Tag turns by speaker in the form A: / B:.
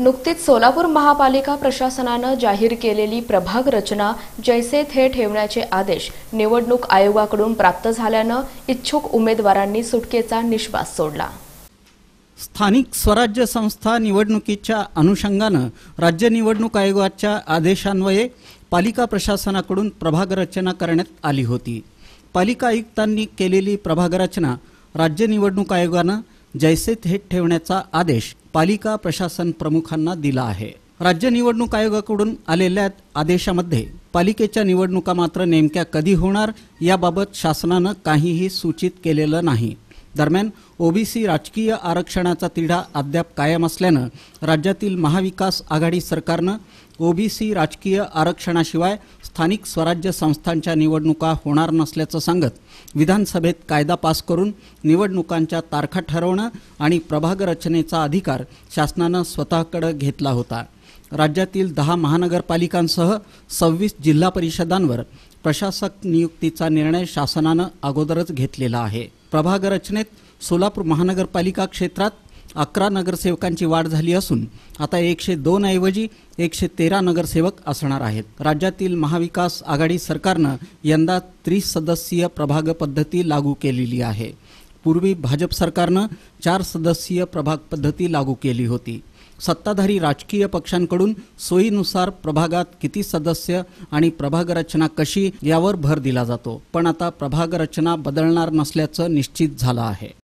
A: नुकतीच सोलापूर महापालिका प्रशासनानं जाहीर केलेली प्रभाग रचना जैसे थे ठेवण्याचे आदेश निवडणूक आयोगाकडून प्राप्त झाल्यानं इच्छुक उमेदवारांनी सुटकेचा निश्वास सोडला
B: स्थानिक स्वराज्य संस्था निवडणुकीच्या अनुषंगानं राज्य निवडणूक आयोगाच्या आदेशान्वये पालिका प्रशासनाकडून प्रभाग रचना करण्यात आली होती पालिका आयुक्तांनी केलेली प्रभाग रचना राज्य निवडणूक आयोगानं जैसे थेट ठेवण्याचा आदेश पालिका प्रशासन प्रमुखांना दिला आहे राज्य निवडणूक आयोगाकडून आलेल्या आदेशामध्ये पालिकेच्या निवडणुका मात्र नेमक्या कधी होणार याबाबत शासनानं काहीही सूचित केलेलं नाही दरम्यान ओबीसी राजकीय आरक्षणाचा तिढा अद्याप कायम असल्यानं राज्यातील महाविकास आघाडी सरकारनं ओबीसी राजकीय आरक्षणाशिवाय स्थानिक स्वराज्य संस्थांच्या निवडणुका होणार नसल्याचं सांगत विधानसभेत कायदा पास करून निवडणुकांच्या तारखा ठरवणं आणि प्रभाग रचनेचा अधिकार शासनानं स्वतःकडं घेतला होता राज्यातील दहा महानगरपालिकांसह सव्वीस जिल्हा परिषदांवर प्रशासक नियुक्तीचा निर्णय शासनानं अगोदरच घेतलेला आहे प्रभाग रचनेत सोलापूर महानगरपालिका क्षेत्रात अकरा नगरसेवकांची वाढ झाली असून आता एकशे दोन ऐवजी एकशे तेरा नगरसेवक असणार आहेत राज्यातील महाविकास आघाडी सरकारनं यंदा त्रिसदस्यीय प्रभाग पद्धती लागू केलेली आहे पूर्वी भाजप सरकारनं चार सदस्यीय प्रभाग पद्धती लागू केली होती सत्ताधारी राजकीय पक्षांकडून सोयीनुसार प्रभागात किती सदस्य आणि प्रभाग रचना कशी यावर भर दिला जातो पण आता प्रभाग रचना बदलणार नसल्याचं निश्चित झालं आहे